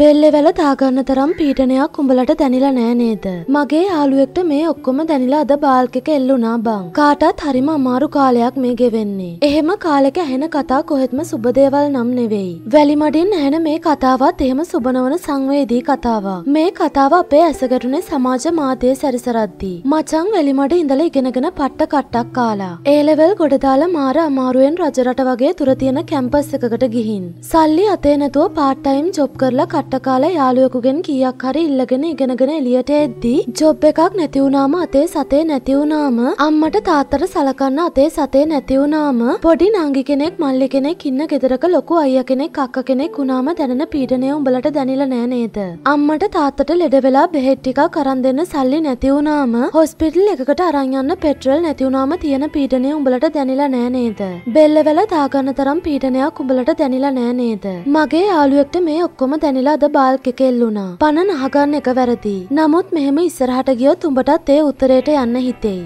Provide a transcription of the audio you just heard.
බෙල්ලෙවැල දාගන්න තරම් පීටනයක් උඹලට දැනිලා නෑ නේද. මගේ යාළුවෙක්ට මේ ඔක්කොම දැනිලා අද බාල්කෙක එල්ලුනා බං. කාටත් හරිම අමාරු කාලයක් මේ ගෙවෙන්නේ. එහෙම කාලෙක ඇහෙන කතා කොහෙත්ම සුබදේවල් නම් නෙවෙයි. වැලිමඩින් ඇහෙන මේ කතාවත් එහෙම සුබනවන සංවේදී කතාවක්. මේ කතාව අපේ ඇසගටුනේ සමාජ මාධ්‍යයේ සැරිසරද්දී. මචං වැලිමඩ ඉඳලා ඉගෙනගෙන පට්ට කට්ටක් කාලා. ඒලෙවල් ගොඩදාලා මාර අමාරුවෙන් රජරට වගේ තුර තියෙන කැම්පස් එකකට ගිහින්. සල්ලි අතේ නැතුව පාට් ටයිම් ජොබ් කරලා කට්ටකාල යාළුවෙකුගෙන් කීයක් හරි ඉල්ලගෙන ඉගෙනගෙන එලියට එද්දී ජොබ් එකක් නැතිවුණාම අතේ සතේ නැතිවුණාම අම්මට තාත්තට සලකන්න අතේ සතේ නැතිවුණාම පොඩි නංගි කෙනෙක් මල්ලි කෙනෙක් ඉන්න ගෙදරක ලොකු අයිය කෙනෙක් අක්ක කෙනෙක් වුණාම දැනෙන පීඩනය උඹලට දැනිලා නෑ නේද අම්මට තාත්තට ලෙඩ වෙලා බෙහෙත් ටිකක් කරන් දෙන්න සල්ලි නැතිවුණාම හොස්පිටල් එකකට අරන් යන්න පෙට්‍රල් නැතිවුණාම තියෙන පීඩනය උඹලට දැනිලා නෑ නේද බෙල්ලවැල දාගන්න තරම් පීඩනයක් උඹලට දැනිලා නෑ නේද මගේ යාළුවෙක්ට මේ ඔක්කොම දැනිලා අද බාල්ක කෙල්ලුණා. පණ නහගන්න එක වැරදි. නමුත් මෙහෙම ඉස්සරහට ගියොත් උඹටත් ඒ උත්තරේට යන්න හිතෙයි.